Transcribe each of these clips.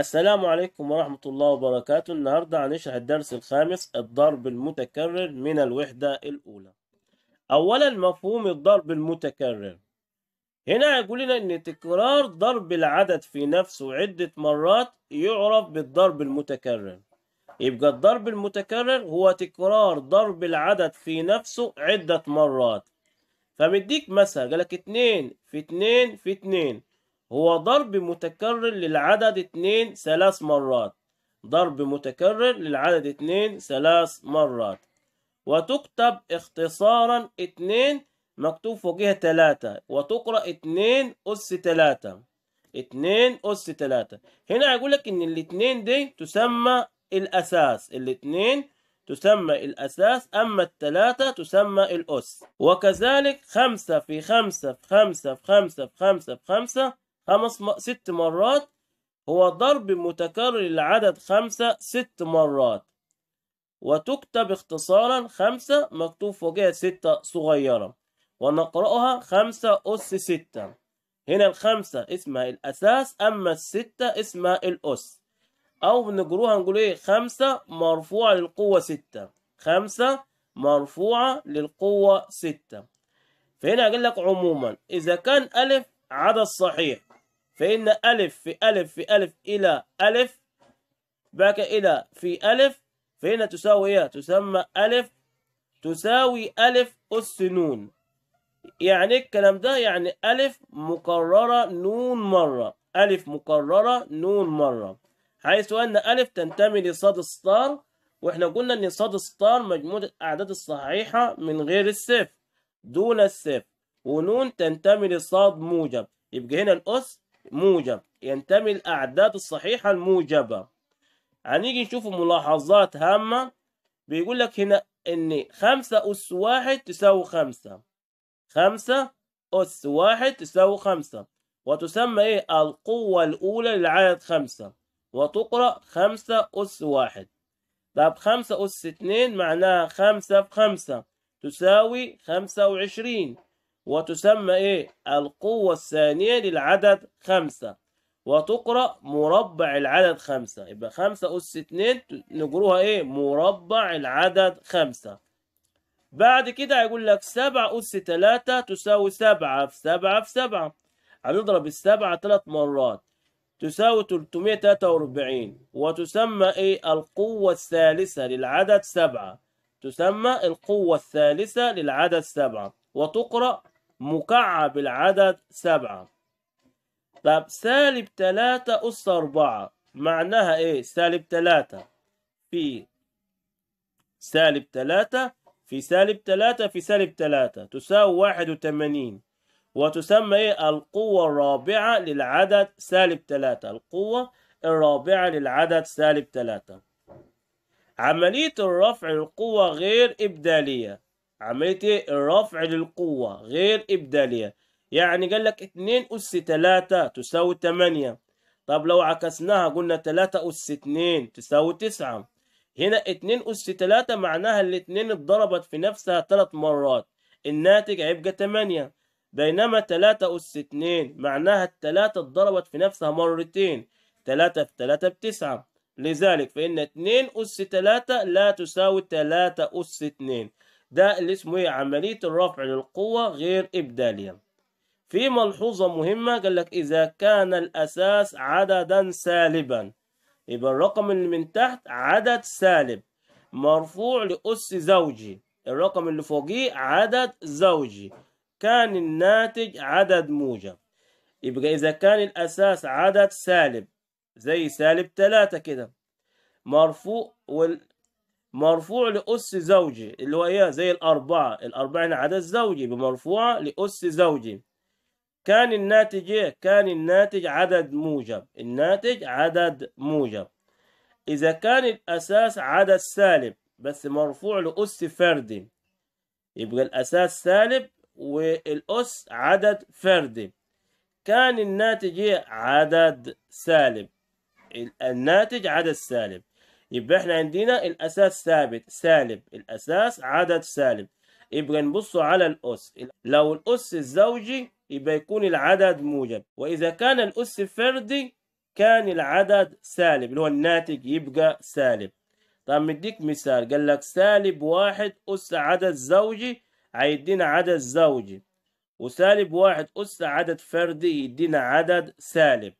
السلام عليكم ورحمة الله وبركاته النهاردة هنشرح الدرس الخامس الضرب المتكرر من الوحدة الأولى أولا مفهوم الضرب المتكرر هنا يقول لنا أن تكرار ضرب العدد في نفسه عدة مرات يعرف بالضرب المتكرر يبقى الضرب المتكرر هو تكرار ضرب العدد في نفسه عدة مرات فمديك مثلا قالك 2 في 2 في 2 هو ضرب متكرر للعدد اتنين ثلاث مرات ضرب متكرر للعدد اتنين ثلاث مرات وتكتب اختصارا اتنين مكتوب فوقها تلاتة وتقرأ اتنين أس تلاتة اتنين أس تلاتة هنا هيقول لك إن الاتنين دي تسمى الأساس الاتنين تسمى الأساس أما التلاتة تسمى الأس وكذلك خمسة في خمسة في خمسة في خمسة في خمسة في خمسة خمس م... ست مرات هو ضرب متكرر للعدد خمسة ست مرات وتكتب اختصارا خمسة مكتوب فوقها ستة صغيرة ونقرأها خمسة أس ستة هنا الخمسة اسمها الأساس أما الستة اسمها الأس أو بنجروها نقول إيه خمسة مرفوعة للقوة ستة خمسة مرفوعة للقوة ستة فهنا قال لك عموما إذا كان ألف عدد صحيح فإن ألف في ألف في ألف إلى ألف باك إلى في ألف فإن تساوي إيه؟ تسمى ألف تساوي ألف أس نون يعني الكلام ده يعني ألف مكررة نون مرة ألف مكررة نون مرة حيث أن ألف تنتمي لصاد الستار وإحنا قلنا أن صاد الستار مجموعة الأعداد الصحيحة من غير السيف دون السيف ونون تنتمي لصاد موجب يبقى هنا الأس موجب ينتمي الأعداد الصحيحة الموجبة هنيجي نشوف ملاحظات هامة بيقول لك هنا إن خمسة أس واحد تساوي خمسة خمسة أس واحد تساوي خمسة وتسمى إيه القوة الأولى للعدد خمسة وتقرأ خمسة أس واحد طب خمسة أس اتنين معناها خمسة في خمسة تساوي خمسة وعشرين وتسمى إيه القوة الثانية للعدد خمسة وتقرأ مربع العدد خمسة يبقى خمسة أس اتنين نجروها إيه مربع العدد خمسة بعد كده هيقول لك سبعة أس تلاتة تساوي سبعة في سبعة في سبعة هنضرب السبعة تلات مرات تساوي تلتمية تلاتة وأربعين وتسمى إيه القوة الثالثة للعدد سبعة تسمى القوة الثالثة للعدد سبعة وتقرأ مكعب العدد سبعة طب سالب تلاتة أس أربعة معناها إيه سالب تلاتة في سالب تلاتة في سالب تلاتة في سالب تلاتة تساوي واحد وتمانين وتسمى إيه القوة الرابعة للعدد سالب تلاتة القوة الرابعة للعدد سالب تلاتة عملية الرفع القوة غير إبدالية عملية ايه الرفع للقوة غير إبدالية يعني قال لك 2 أس 3 تساوي 8 طب لو عكسناها قلنا 3 أس 2 تساوي 9 هنا 2 أس 3 معناها الاتنين اتضربت في نفسها 3 مرات الناتج هيبقى 8 بينما 3 أس 2 معناها التلاتة اتضربت في نفسها مرتين 3 في 3 ب 9 لذلك فإن 2 أس 3 لا تساوي 3 أس 2 ده اللي اسمه ايه عملية الرفع للقوة غير إبدالية في ملحوظة مهمة قال لك إذا كان الأساس عددا سالبا يبقى الرقم اللي من تحت عدد سالب مرفوع لأس زوجي الرقم اللي فوقيه عدد زوجي كان الناتج عدد موجب يبقى إذا كان الأساس عدد سالب زي سالب تلاتة كده مرفوع وال... مرفوع لأس زوجي اللي هو ايه زي الأربعة الأربعة هنا عدد زوجي بمرفوع لأس زوجي كان الناتج ايه كان الناتج عدد موجب الناتج عدد موجب إذا كان الأساس عدد سالب بس مرفوع لأس فردي يبقى الأساس سالب والأس عدد فردي كان الناتج إيه عدد سالب الناتج عدد سالب يبقى احنا عندنا الاساس ثابت سالب الاساس عدد سالب يبقى نبص على الأس لو الأس الزوجي يبقى يكون العدد موجب وإذا كان الأس فردي كان العدد سالب اللي هو الناتج يبقى سالب طب مديك مثال قال لك سالب واحد أس عدد زوجي هيدينا عدد زوجي وسالب واحد أس عدد فردي يدينا عدد سالب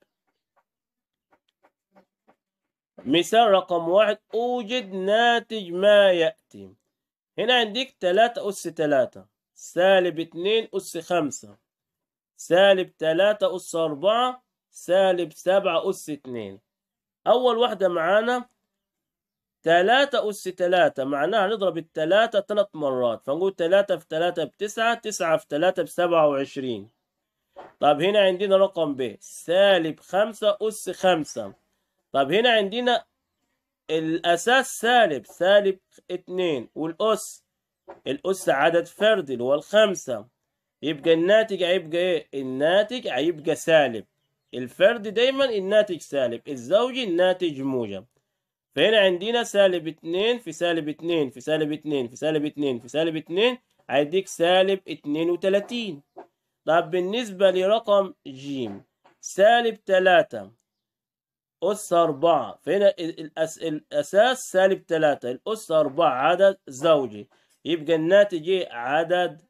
مثال رقم واحد أوجد ناتج ما يأتي هنا عندك تلاتة أس تلاتة سالب اتنين أس خمسة سالب تلاتة أس أربعة سالب سبعة أس اتنين أول واحدة معانا تلاتة أس تلاتة معناها هنضرب التلاتة تلات مرات فنقول تلاتة في تلاتة بتسعة تسعة في تلاتة بسبعة وعشرين طب هنا عندنا رقم ب سالب خمسة أس خمسة طب هنا عندنا الأساس سالب سالب اتنين والأس الأس عدد فردي اللي هو الخمسة يبقى الناتج هيبقى ايه؟ الناتج هيبقى سالب الفرد دايما الناتج سالب الزوجي الناتج موجب فهنا عندنا سالب اتنين في سالب اتنين في سالب اتنين في سالب اتنين في سالب اتنين هيديك سالب اتنين وتلاتين طب بالنسبة لرقم ج سالب تلاتة أس أربعة فهنا الأس... الأساس سالب ثلاثة الأس أربعة عدد زوجي يبقى الناتج إيه؟ عدد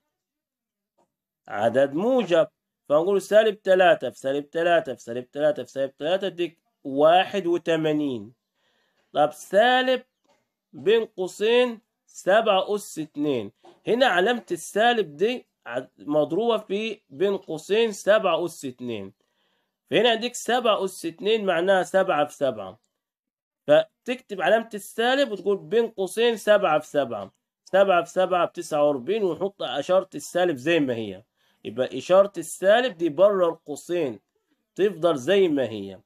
عدد موجب فنقول سالب ثلاثة في سالب ثلاثة في سالب ثلاثة في سالب ثلاثة ديك واحد وثمانين طب سالب بين قوسين سبعة أس اتنين هنا علامة السالب دي مضروبة في بين قوسين سبعة أس اتنين فهنا عندك سبعة أس اتنين معناها سبعة في سبعة فتكتب علامة السالب وتقول بين قوسين سبعة في سبعة سبعة في سبعة بتسعة وأربعين ونحط إشارة السالب زي ما هي يبقى إشارة السالب دي بره القوسين تفضل زي ما هي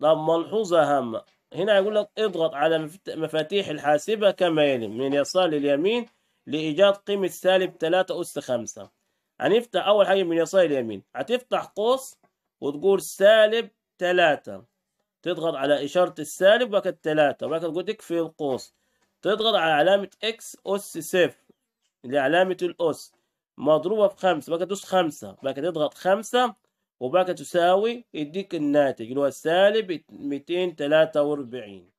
طب ملحوظة هامة هنا يقول لك اضغط على مفاتيح الحاسبة كما يلي من يسار لليمين لإيجاد قيمة سالب تلاتة أس خمسة هنفتح أول حاجة من يسار لليمين هتفتح قوس وتقول سالب تلاتة تضغط على إشارة السالب وبعد كده تلاتة وبعد كده تقول تكفي القوس تضغط على علامة إكس أس صفر اللي علامة الأس مضروبة في خمسة وبعد كده تدوس خمسة وبعد كده تضغط خمسة وبعد كده تساوي يديك الناتج اللي هو سالب ميتين تلاتة وأربعين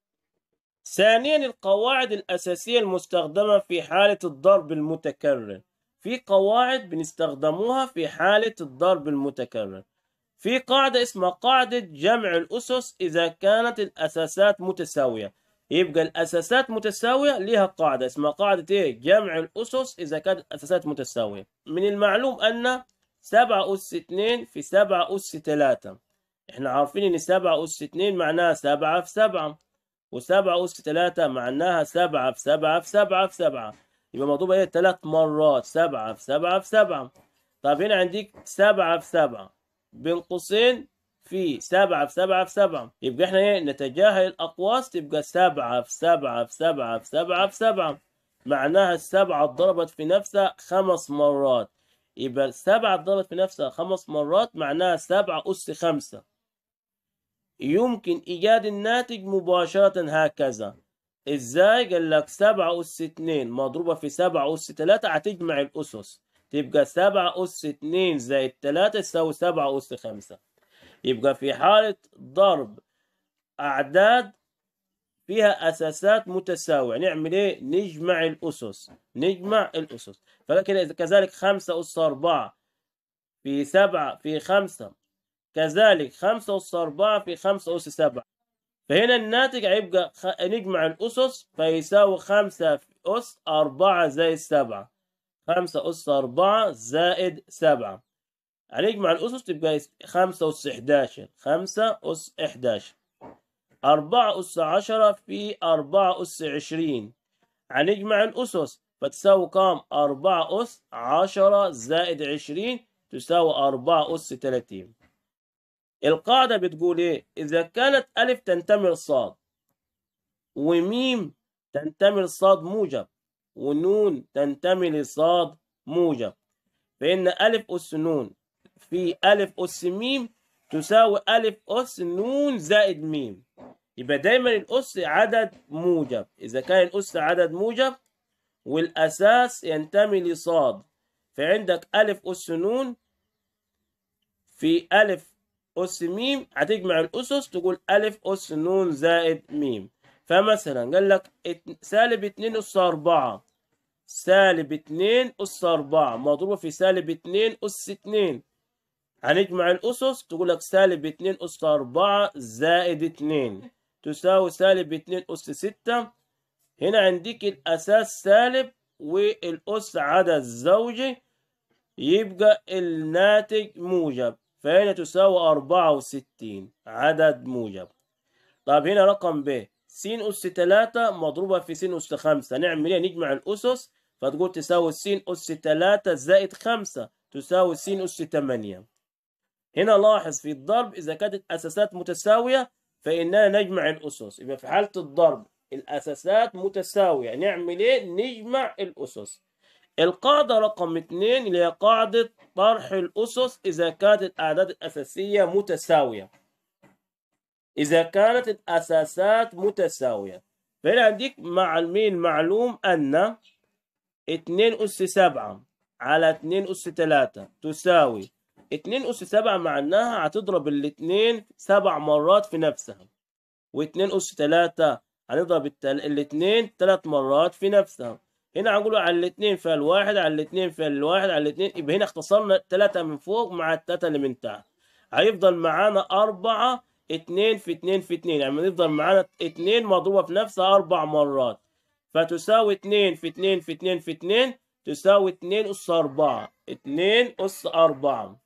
ثانيا القواعد الأساسية المستخدمة في حالة الضرب المتكرر في قواعد بنستخدموها في حالة الضرب المتكرر في قاعدة اسمها قاعدة جمع الأسس إذا كانت الأساسات متساوية يبقى الأساسات متساوية لها قاعدة اسمها قاعدة إيه؟ جمع الأسس إذا كانت الأساسات متساوية من المعلوم أن 7 أس 2 في 7 أس 3 احنا عارفين ان 7 أس 2 معناها 7 في 7 و7 أس 3 معناها 7 في 7 في 7 في 7 يبقى مطلوبة إيه؟ 3 مرات 7 في 7 في 7 طب هنا عندك 7 في 7 بين قوسين في سبعة في سبعة في سبعة يبقى احنا ايه نتجاهل الأقواس تبقى سبعة في سبعة في سبعة في سبعة في سبعة معناها السبعة ضربت في نفسها خمس مرات يبقى السبعة ضربت في نفسها خمس مرات معناها سبعة أس خمسة يمكن إيجاد الناتج مباشرة هكذا إزاي؟ قال لك سبعة أس اتنين مضروبة في سبعة أس تلاتة هتجمع الأسس تبقى 7 أس 2 زائد 3 تساوي 7 أس 5 يبقى في حالة ضرب أعداد فيها أساسات متساوية نعمل إيه؟ نجمع الأسس نجمع الأسس فلكن كذلك 5 أس 4 في 7 في 5 كذلك 5 أس 4 في 5 أس 7 فهنا الناتج هيبقى نجمع الأسس فيساوي 5 أس 4 زائد 7 5 أس 4 زائد 7 هنجمع الأسس تبقى 5 أس 11 5 أس 11 4 أس 10 في 4 أس 20 هنجمع الأسس فتساوي كام 4 أس 10 زائد 20 تساوي 4 أس 30 القاعدة بتقول إيه إذا كانت ألف تنتمي لصاد وميم تنتمي لصاد موجب ونون تنتمي للصاد موجب فإن ألف أس نون في ألف أس ميم تساوي ألف أس نون زائد ميم يبقى دايما الأس عدد موجب إذا كان الأس عدد موجب والأساس ينتمي لصاد فعندك ألف أس نون في ألف أس ميم هتجمع الأسس تقول ألف أس نون زائد ميم فمثلا قال لك سالب اتنين أس أربعة سالب 2 أس 4 مضروبة في سالب 2 أس 2 هنجمع الأسس تقول لك سالب 2 أس 4 زائد 2 تساوي سالب 2 أس 6 هنا عندك الأساس سالب والأس عدد زوجي يبقى الناتج موجب فهنا تساوي 64 عدد موجب طب هنا رقم ب س أس 3 مضروبة في س أس 5 نعمل ايه نجمع الأسس فتقول تساوي س أس 3 زائد 5 تساوي السين أس 8 هنا لاحظ في الضرب إذا كانت الأساسات متساوية فإننا نجمع الأسس يبقى في حالة الضرب الأساسات متساوية نعمل إيه؟ نجمع الأسس القاعدة رقم 2 اللي هي قاعدة طرح الأسس إذا كانت الأعداد الأساسية متساوية إذا كانت الأساسات متساوية فهنا عندك مع المين معلوم أن 2 أس 7 على 2 أس 3 تساوي 2 أس 7 معناها هتضرب الاتنين سبع مرات في نفسها و2 أس 3 هنضرب الاتنين تلات مرات في نفسها هنا هنقول على الاتنين فيها الواحد على الاتنين فيها الواحد على الاتنين يبقى هنا اختصرنا تلاتة من فوق مع التلاتة اللي من تحت هيفضل معانا أربعة اتنين في اتنين في اتنين يعني هيفضل معانا اتنين مضروبة في نفسها أربع مرات فتساوي 2 في 2 في 2 في 2 تساوي 2 أس 4 2 أس 4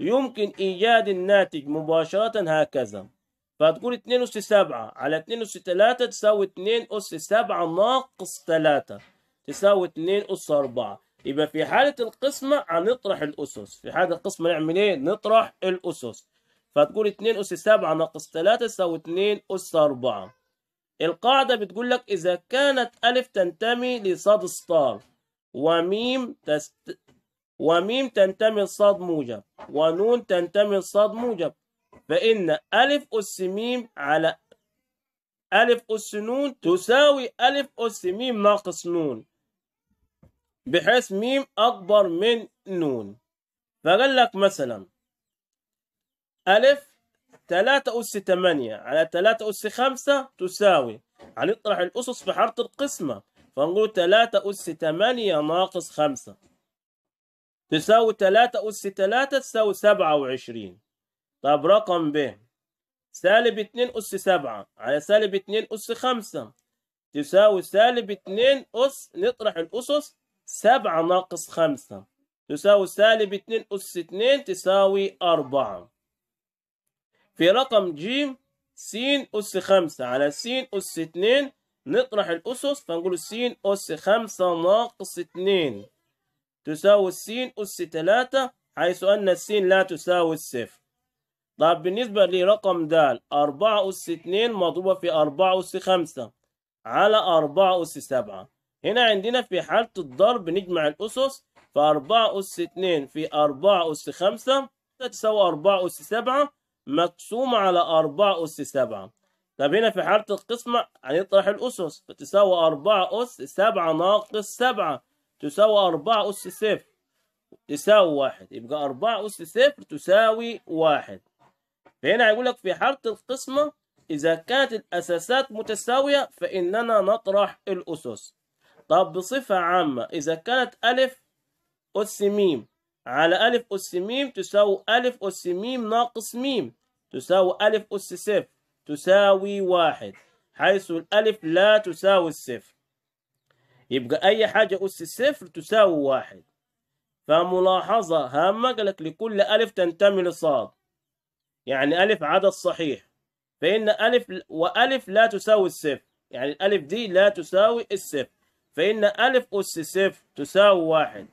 يمكن إيجاد الناتج مباشرة هكذا فتقول 2 أس 7 على 2 أس 3 تساوي 2 أس 7 ناقص 3 تساوي 2 أس 4 يبقى في حالة القسمة هنطرح الأسس في حالة القسمة نعمل إيه؟ نطرح الأسس فتقول 2 أس 7 ناقص 3 تساوي 2 أس 4 القاعدة بتقول لك إذا كانت ألف تنتمي لصاد ستار وميم تست... وميم تنتمي لصاد موجب ونون تنتمي لصاد موجب فإن ألف أس ميم على ألف أس نون تساوي ألف أس ميم ناقص نون بحيث ميم أكبر من نون فقال لك مثلا ألف 3 أس 8 على 3 أس 5 تساوي هنطرح يعني الأسس في حرف القسمة فنقول 3 أس 8 ناقص 5 تساوي 3 أس 3 تساوي 27 طب رقم ب سالب 2 أس 7 على سالب 2 أس 5 تساوي سالب 2 أس نطرح الأسس 7 ناقص 5 تساوي سالب 2 أس 2 تساوي 4 في رقم ج س أس خمسة على س أس اتنين نطرح الأسس فنقول س أس خمسة ناقص اتنين تساوي س أس تلاتة حيث أن س لا تساوي الصفر طب بالنسبة لرقم د أربعة أس اتنين مضروبة في أربعة أس خمسة على أربعة أس سبعة هنا عندنا في حالة الضرب نجمع الأسس فأربعة أس اتنين في أربعة أس خمسة تساوي أربعة أس سبعة مقسومة على أربعة أس سبعة طب هنا في حالة القسمة هنطرح الأسس فتساوي أربعة أس سبعة ناقص سبعة تساوي أربعة أس صفر تساوي واحد يبقى أربعة أس صفر تساوي واحد فهنا هيقول لك في حالة القسمة إذا كانت الأساسات متساوية فإننا نطرح الأسس طب بصفة عامة إذا كانت أ أس ميم على ألف أس ميم تساوي ألف أس ميم ناقص ميم تساوي ألف أس صفر تساوي واحد حيث الألف لا تساوي الصفر يبقى أي حاجة أس صفر تساوي واحد فملاحظة هامة لك لكل ألف تنتمي لصاد يعني ألف عدد صحيح فإن ألف وألف لا تساوي الصفر يعني الألف دي لا تساوي الصفر فإن ألف أس صفر تساوي واحد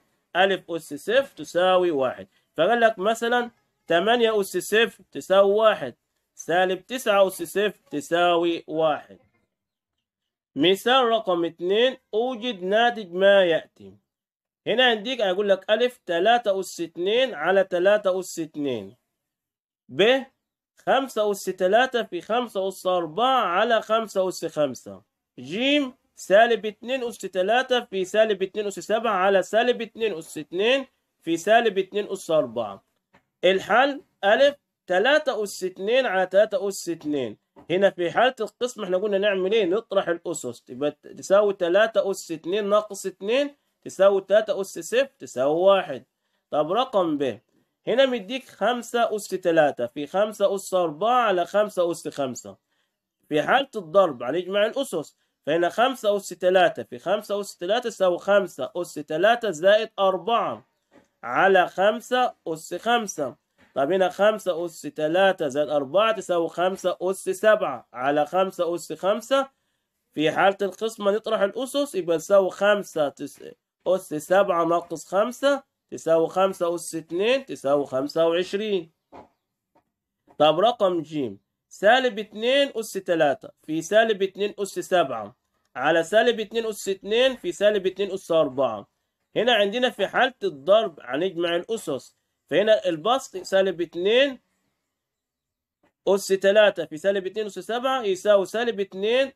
ألف أس صفر تساوي واحد فقال لك مثلا تمانية أس صفر تساوي واحد سالب تسعة أس صفر تساوي واحد مثال رقم اتنين أوجد ناتج ما يأتي هنا عنديك أقول لك ألف تلاتة أس اتنين على تلاتة أس اتنين ب خمسة أس تلاتة في خمسة أس أربعة على خمسة أس خمسة جيم سالب 2 أس 3 في سالب 2 أس 7 على سالب 2 أس 2 في سالب 2 أس 4 الحل أ 3 أس 2 على 3 أس 2 هنا في حالة القسم احنا قلنا نعمل ايه نطرح الأسس يبقى تساوي 3 أس 2 ناقص 2 تساوي 3 أس 0 تساوي 1 طب رقم ب هنا مديك 5 أس 3 في 5 أس 4 على 5 أس 5 في حالة الضرب هنجمع الأسس فهنا خمسة أس تلاتة في خمسة أس تلاتة يساوي خمسة أس تلاتة زائد أربعة على خمسة أس خمسة طب هنا خمسة أس تلاتة زائد أربعة تساوي خمسة أس سبعة على خمسة أس خمسة في حالة القسمة نطرح الأسس يبقى تساوي خمسة تس... أس سبعة ناقص خمسة تساوي خمسة أس اتنين تساوي خمسة وعشرين طب رقم ج سالب اتنين أس تلاتة في سالب اتنين أس سبعة على سالب 2 أس 2 في سالب 2 أس 4 هنا عندنا في حالة الضرب هنجمع الأسس فهنا البسط سالب 2 أس 3 في سالب 2 أس 7 يساوي سالب 2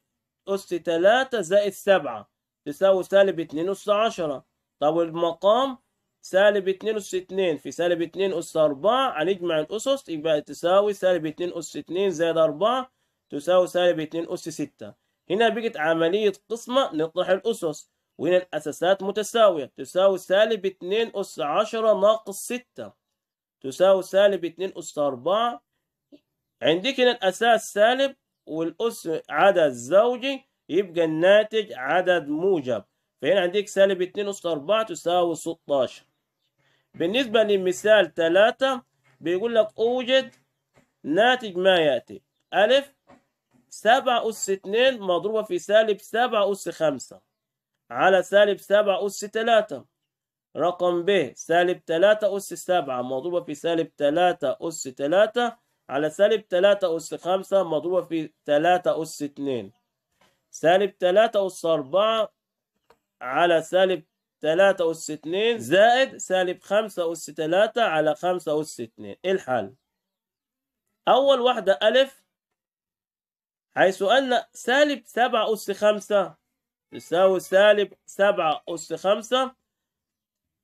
أس 3 زائد 7 تساوي سالب 2 أس 10 طب المقام سالب 2 أس 2 في سالب 2 أس 4 هنجمع الأسس يبقى تساوي سالب 2 أس 2 زائد 4 تساوي سالب 2 أس 6 هنا بقت عملية قسمة نطرح الأسس وهنا الأساسات متساوية تساوي سالب 2 أس 10 ناقص 6 تساوي سالب 2 أس 4 عندك هنا الأساس سالب والأس عدد زوجي يبقى الناتج عدد موجب فهنا عندك سالب 2 أس 4 تساوي 16 بالنسبة لمثال 3 بيقول لك أوجد ناتج ما يأتي ألف 7 أس 2 مضروبة في سالب 7 أس 5 على سالب 7 أس 3 رقم ب سالب 3 أس 7 مضروبة في سالب 3 أس 3 على سالب 3 أس 5 مضروبة في 3 أس 2 سالب 3 أس 4 على سالب 3 أس 2 زائد سالب 5 أس 3 على 5 أس 2 إيه الحل أول واحدة ألف حيث أن سالب سبعة أس خمسة تساوي سالب سبعة أس خمسة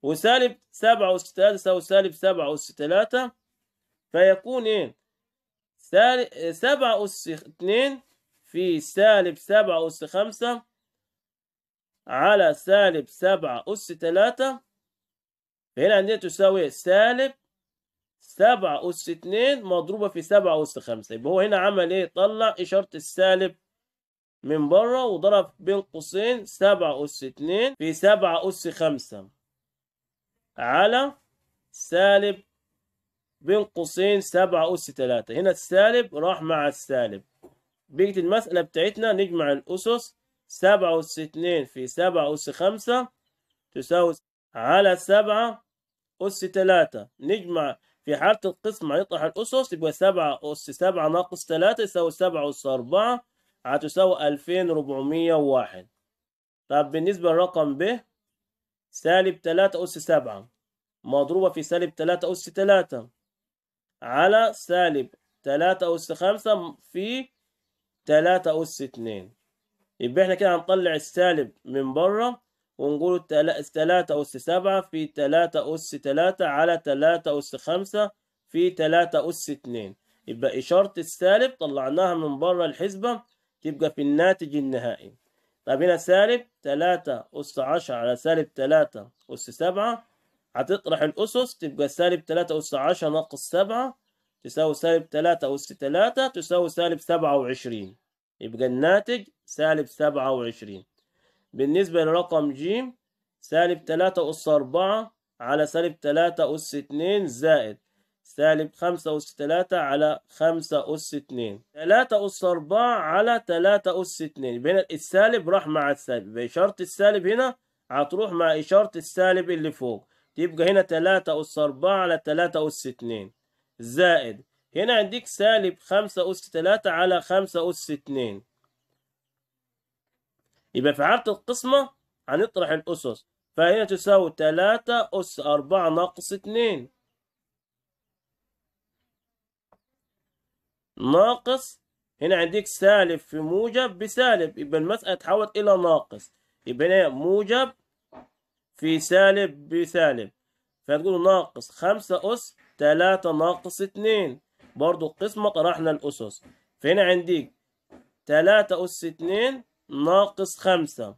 وسالب سبعة أس تلاتة تساوي سالب سبعة أس تلاتة فيكون إيه؟ سالب سبعة أس اتنين في سالب سبعة أس خمسة على سالب سبعة أس تلاتة هنا عندنا تساوي إيه؟ سالب 7 أس 2 مضروبة في 7 أس 5 يبقى هو هنا عمل إيه؟ طلع إشارة السالب من بره وضرب بين قوسين 7 أس 2 في 7 أس 5 على سالب بين قوسين 7 أس 3 هنا السالب راح مع السالب بيجي المسألة بتاعتنا نجمع الأسس 7 أس 2 في 7 أس 5 تساوي على 7 أس 3 نجمع في حالة القسم هيطرح الأسس يبقى سبعة أس سبعة ناقص تلاتة يساوي سبعة أس أربعة هتساوي ألفين ربعمية وواحد طب بالنسبة للرقم ب سالب تلاتة أس سبعة مضروبة في سالب تلاتة أس تلاتة على سالب تلاتة أس خمسة في تلاتة أس اتنين يبقى احنا كده هنطلع السالب من بره ونقول ثلاثة أس سبعة في ثلاثة أس ثلاثة على ثلاثة أس خمسة في ثلاثة أس اتنين يبقى إشارة السالب طلعناها من بره الحسبة تبقى في الناتج النهائي طب هنا سالب ثلاثة أس عشرة على سالب ثلاثة أس سبعة هتطرح الأسس تبقى سالب ثلاثة أس عشرة ناقص سبعة تساوي سالب ثلاثة أس ثلاثة تساوي سالب سبعة وعشرين يبقى الناتج سالب سبعة وعشرين بالنسبة لرقم ج سالب تلاتة أس أربعة على سالب تلاتة أس اتنين زائد سالب خمسة أس تلاتة على خمسة أس اتنين تلاتة أس أربعة على تلاتة أس اتنين بين السالب راح مع السالب يبقى إشارة السالب هنا هتروح مع إشارة السالب اللي فوق تبقى هنا تلاتة أس أربعة على تلاتة أس اتنين زائد هنا عندك سالب خمسة أس تلاتة على خمسة أس اتنين يبقى في عارضة القسمة هنطرح الأسس فهنا تساوي تلاتة أس أربعة ناقص اتنين ناقص هنا عندك سالب في موجب بسالب يبقى المسألة تحول إلى ناقص يبقى هنا موجب في سالب بسالب فهتقول ناقص خمسة أس تلاتة ناقص اتنين برضو القسمة طرحنا الأسس فهنا عندك تلاتة أس اتنين ناقص خمسة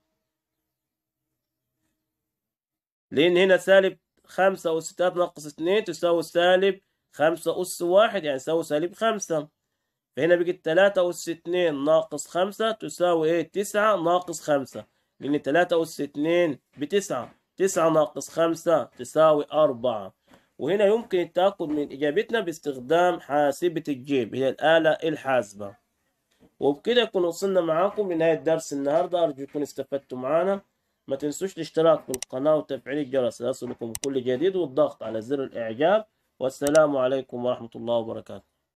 لأن هنا سالب خمسة أس تلاتة ناقص اتنين تساوي سالب خمسة أس واحد يعني تساوي سالب خمسة فهنا بيجي تلاتة أس اتنين ناقص خمسة تساوي إيه تسعة ناقص خمسة لأن تلاتة أس اتنين بتسعة تسعة ناقص خمسة تساوي أربعة وهنا يمكن التأكد من إجابتنا باستخدام حاسبة الجيب هي الآلة الحاسبة وبكده يكون وصلنا معاكم لنهاية درس النهاردة أرجو يكون استفدتوا معانا ما تنسوش الاشتراك في القناة وتفعيل الجرس ليصلكم كل جديد والضغط على زر الإعجاب والسلام عليكم ورحمة الله وبركاته